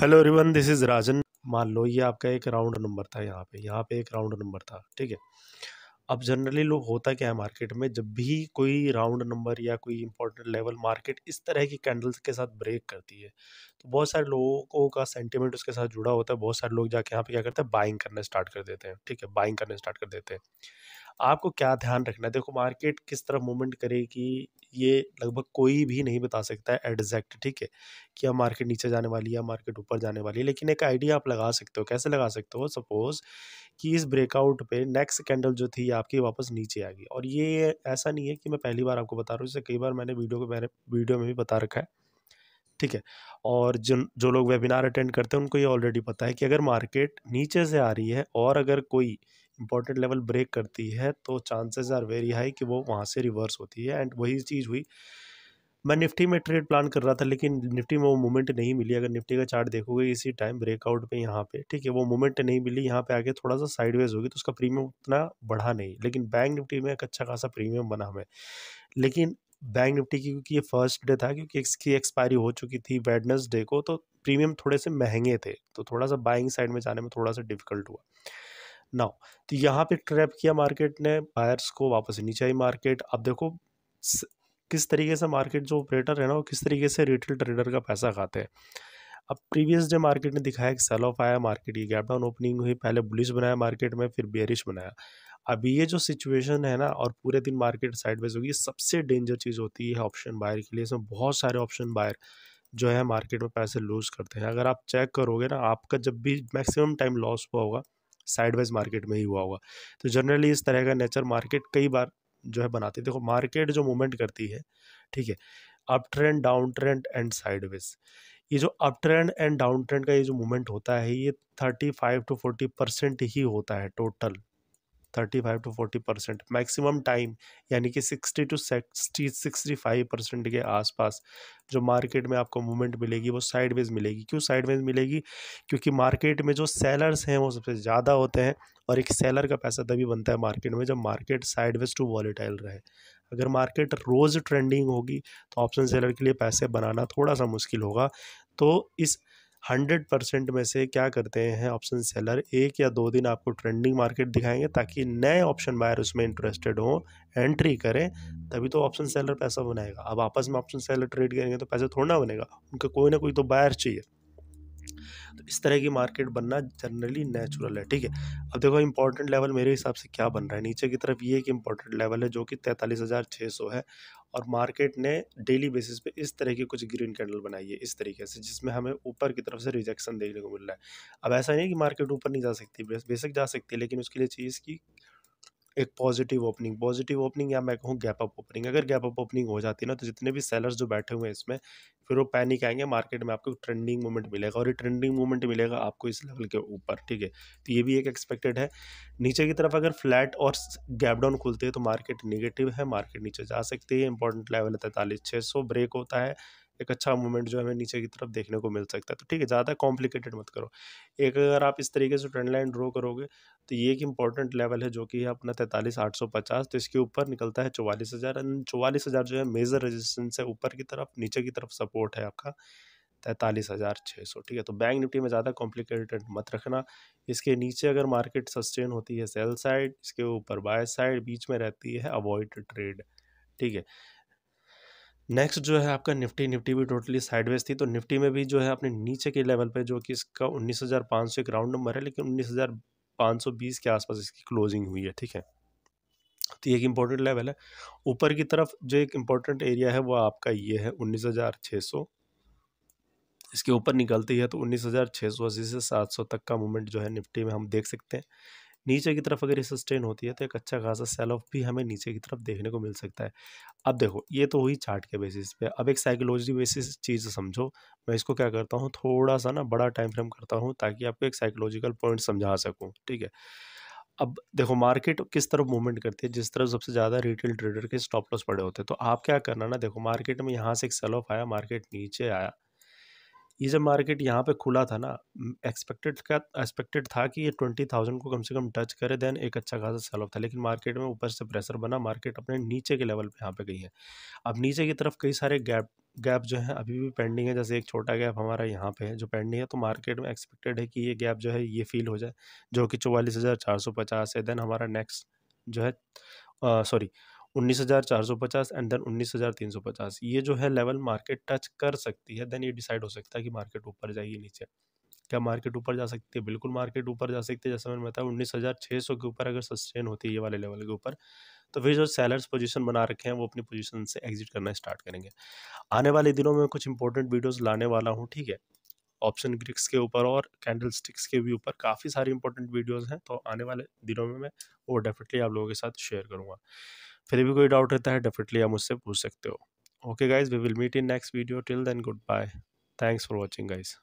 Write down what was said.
hello रिवन this is Rajan मान लो ये आपका एक राउंड नंबर था यहाँ पे यहाँ पे एक राउंड नंबर था ठीक है अब जनरली लोग होता क्या है मार्केट में जब भी कोई राउंड नंबर या कोई इंपॉर्टेंट लेवल मार्केट इस तरह की कैंडल्स के साथ ब्रेक करती है तो बहुत सारे लोगों का सेंटिमेंट उसके साथ जुड़ा होता है बहुत सारे लोग जाके यहाँ पे क्या करते हैं बाइंग करना स्टार्ट कर देते हैं ठीक है बाइंग करना स्टार्ट कर देते हैं आपको क्या ध्यान रखना है देखो मार्केट किस तरह मूवमेंट करेगी ये लगभग कोई भी नहीं बता सकता है एडजैक्ट ठीक है कि अब मार्केट नीचे जाने वाली है मार्केट ऊपर जाने वाली है लेकिन एक आइडिया आप लगा सकते हो कैसे लगा सकते हो सपोज़ कि इस ब्रेकआउट पे नेक्स्ट कैंडल जो थी आपकी वापस नीचे आ गई और ये ऐसा नहीं है कि मैं पहली बार आपको बता रहा हूँ जैसे कई बार मैंने वीडियो को मैंने वीडियो में भी बता रखा है ठीक है और जिन जो लोग वेबिनार अटेंड करते हैं उनको ये ऑलरेडी पता है कि अगर मार्केट नीचे से आ रही है और अगर कोई इंपॉर्टेंट लेवल ब्रेक करती है तो चांसेस आर वेरी हाई कि वो वहाँ से रिवर्स होती है एंड वही चीज़ हुई मैं निफ्टी में ट्रेड प्लान कर रहा था लेकिन निफ्टी में वो मूवमेंट नहीं मिली अगर निफ्टी का चार्ट देखोगे इसी टाइम ब्रेकआउट पे यहाँ पे ठीक है वो मूवमेंट नहीं मिली यहाँ पे आके थोड़ा सा साइडवेज होगी तो उसका प्रीमियम उतना बढ़ा नहीं लेकिन बैंक निफ्टी में एक अच्छा खासा प्रीमियम बना हमें लेकिन बैंक निफ्टी की क्योंकि ये फर्स्ट डे था क्योंकि इसकी एक्सपायरी हो चुकी थी वेडनेसडे को तो प्रीमियम थोड़े से महंगे थे तो थोड़ा सा बाइंग साइड में जाने में थोड़ा सा डिफिकल्ट हुआ नाउ तो यहाँ पे ट्रैप किया मार्केट ने बायर्स को वापस नीचे आई मार्केट अब देखो किस तरीके से मार्केट जो ऑपरेटर है ना वो किस तरीके से रिटेल ट्रेडर का पैसा खाते हैं अब प्रीवियस डे मार्केट ने दिखाया कि सेल ऑफ आया मार्केट की गैप डाउन ओपनिंग हुई पहले बुलिश बनाया मार्केट में फिर बेरिश बनाया अभी ये जो सिचुएशन है ना और पूरे दिन मार्केट साइडवेज होगी सबसे डेंजर चीज़ होती है ऑप्शन बायर के लिए इसमें बहुत सारे ऑप्शन बायर जो है मार्केट में पैसे लूज़ करते हैं अगर आप चेक करोगे ना आपका जब भी मैक्सिमम टाइम लॉस हुआ होगा साइडवाइज मार्केट में ही हुआ होगा तो जनरली इस तरह का नेचर मार्केट कई बार जो है बनाती है देखो मार्केट जो मूवमेंट करती है ठीक है up trend down trend and sideways ये जो up trend and down trend का ये जो मूवमेंट होता है ये thirty five to forty percent ही होता है total thirty five to forty percent maximum time यानी कि sixty to sixty sixty five percent के आसपास जो मार्केट में आपको मूवमेंट मिलेगी वो साइडवेज मिलेगी क्यों साइडवेज मिलेगी क्योंकि मार्केट में जो सेलर्स हैं वो सबसे ज़्यादा होते हैं और एक सेलर का पैसा तभी बनता है मार्केट में जब मार्केट साइडवेज टू वॉलीटाइल रहे अगर मार्केट रोज़ ट्रेंडिंग होगी तो ऑप्शन सेलर के लिए पैसे बनाना थोड़ा सा मुश्किल होगा तो इस हंड्रेड परसेंट में से क्या करते हैं ऑप्शन सेलर एक या दो दिन आपको ट्रेंडिंग मार्केट दिखाएंगे ताकि नए ऑप्शन बायर उसमें इंटरेस्टेड हो एंट्री करें तभी तो ऑप्शन सेलर पैसा बनाएगा अब आपस में ऑप्शन सेलर ट्रेड करेंगे तो पैसा थोड़ा ना बनेगा उनका कोई ना कोई तो बायर चाहिए तो इस तरह की मार्केट बनना जनरली नेचुरल है ठीक है अब देखो इंपॉर्टेंट लेवल मेरे हिसाब से क्या बन रहा है नीचे की तरफ ये एक इंपॉर्टेंट लेवल है जो कि तैंतालीस हज़ार छः सौ है और मार्केट ने डेली बेसिस पे इस तरह की कुछ ग्रीन कैंडल बनाई है इस तरीके से जिसमें हमें ऊपर की तरफ से रिजेक्शन देखने को मिल रहा है अब ऐसा नहीं है कि मार्केट ऊपर नहीं जा सकती बेशक जा सकती है लेकिन उसके लिए चाहिए इसकी एक पॉजिटिव ओपनिंग पॉजिटिव ओपनिंग या मैं कहूँ गैप अप ओपनिंग अगर गैप अप ओपनिंग हो जाती है ना तो जितने भी सेलर्स जो बैठे हुए हैं इसमें फिर वो पैनिक आएंगे मार्केट में आपको ट्रेंडिंग मूवमेंट मिलेगा और ये ट्रेंडिंग मूवमेंट मिलेगा आपको इस लेवल के ऊपर ठीक है तो ये भी एक एक्सपेक्टेड है नीचे की तरफ अगर फ्लैट और गैप डाउन खुलते हैं तो मार्केट निगेटिव है मार्केट नीचे जा सकती है इंपॉर्टेंट लेवल है तैंतालीस छः ब्रेक होता है एक अच्छा मूवमेंट जो हमें नीचे की तरफ देखने को मिल सकता है तो ठीक है ज़्यादा कॉम्प्लिकेटेड मत करो एक अगर आप इस तरीके से ट्रेंड लाइन ड्रॉ करोगे तो ये एक इंपॉर्टेंट लेवल है जो कि है अपना तैंतालीस आठ सौ पचास तो इसके ऊपर निकलता है चौवालीस हज़ार एंड चौवालीस हज़ार जो है मेजर रेजिस्टेंस है ऊपर की तरफ नीचे की तरफ सपोर्ट है आपका तैंतालीस हज़ार छः सौ ठीक है तो बैंक निफ्टी में ज़्यादा कॉम्प्लिकेटेड मत रखना इसके नीचे अगर मार्केट सस्टेन होती है सेल साइड इसके ऊपर बाय साइड बीच में रहती है अवॉइड ट्रेड ठीक है नेक्स्ट जो है आपका निफ्टी निफ्टी भी टोटली साइडवेज थी तो निफ्टी में भी जो है अपने नीचे के लेवल पे जो कि इसका उन्नीस हज़ार पाँच सौ एक राउंड नंबर है लेकिन उन्नीस हज़ार पाँच सौ बीस के आसपास इसकी क्लोजिंग हुई है ठीक है तो ये एक इम्पोर्टेंट लेवल है ऊपर की तरफ जो एक इम्पोर्टेंट एरिया है वो आपका ये है उन्नीस हज़ार छः सौ इसके ऊपर निकलती है तो उन्नीस हज़ार छः सौ अस्सी से सात सौ तक का मूवमेंट जो है निफ्टी में हम देख सकते हैं नीचे की तरफ अगर ये सस्टेन होती है तो एक अच्छा खासा सेल ऑफ भी हमें नीचे की तरफ देखने को मिल सकता है अब देखो ये तो हुई चार्ट के बेसिस पे अब एक साइकोलॉजी बेसिस चीज़ समझो मैं इसको क्या करता हूँ थोड़ा सा ना बड़ा टाइम फ्रेम करता हूँ ताकि आपको एक साइकोलॉजिकल पॉइंट समझा सकूँ ठीक है अब देखो मार्केट किस तरफ मूवमेंट करती है जिस तरफ सबसे ज़्यादा रिटेल ट्रेडर के स्टॉप लॉस पड़े होते हैं तो आप क्या करना ना देखो मार्केट में यहाँ से एक सेल ऑफ आया मार्केट नीचे आया ये जब मार्केट यहाँ पे खुला था ना एक्सपेक्टेड का एक्सपेक्टेड था कि ये ट्वेंटी थाउजेंड को कम से कम टच करे देन एक अच्छा खासा सेल ऑफ था लेकिन मार्केट में ऊपर से प्रेशर बना मार्केट अपने नीचे के लेवल पे यहाँ पे गई है अब नीचे की तरफ कई सारे गैप गैप जो है अभी भी पेंडिंग है जैसे एक छोटा गैप हमारा यहाँ पे है जो पेंडिंग है तो मार्केट में एक्सपेक्टेड है कि ये गैप जो है ये फील हो जाए जो कि चौवालीस हज़ार चार सौ पचास है देन हमारा नेक्स्ट जो है सॉरी uh, उन्नीस हज़ार चार सौ पचास एंड देन उन्नीस हज़ार तीन सौ पचास ये जो है लेवल मार्केट टच कर सकती है देन ये डिसाइड हो सकता है कि मार्केट ऊपर जाएगी नीचे क्या मार्केट ऊपर जा सकती है बिल्कुल मार्केट ऊपर जा सकती है जैसा मैंने बताया उन्नीस हज़ार छः सौ के ऊपर अगर सस्टेन होती है ये वाले लेवल के ऊपर तो फिर जो सेलर्स पोजीशन बना रखे हैं वो अपनी पोजीशन से एग्जिट करना स्टार्ट करेंगे आने वाले दिनों में कुछ इंपॉर्टेंट वीडियोस लाने वाला हूँ ठीक है ऑप्शन ग्रिक्स के ऊपर और कैंडल स्टिक्स के भी ऊपर काफ़ी सारी इंपॉर्टेंट वीडियोज़ हैं तो आने वाले दिनों में मैं वो डेफिनेटली आप लोगों के साथ शेयर करूँगा फिर भी कोई डाउट रहता है डेफिनेटली आप मुझसे पूछ सकते हो okay guys we will meet in next video till then goodbye thanks for watching guys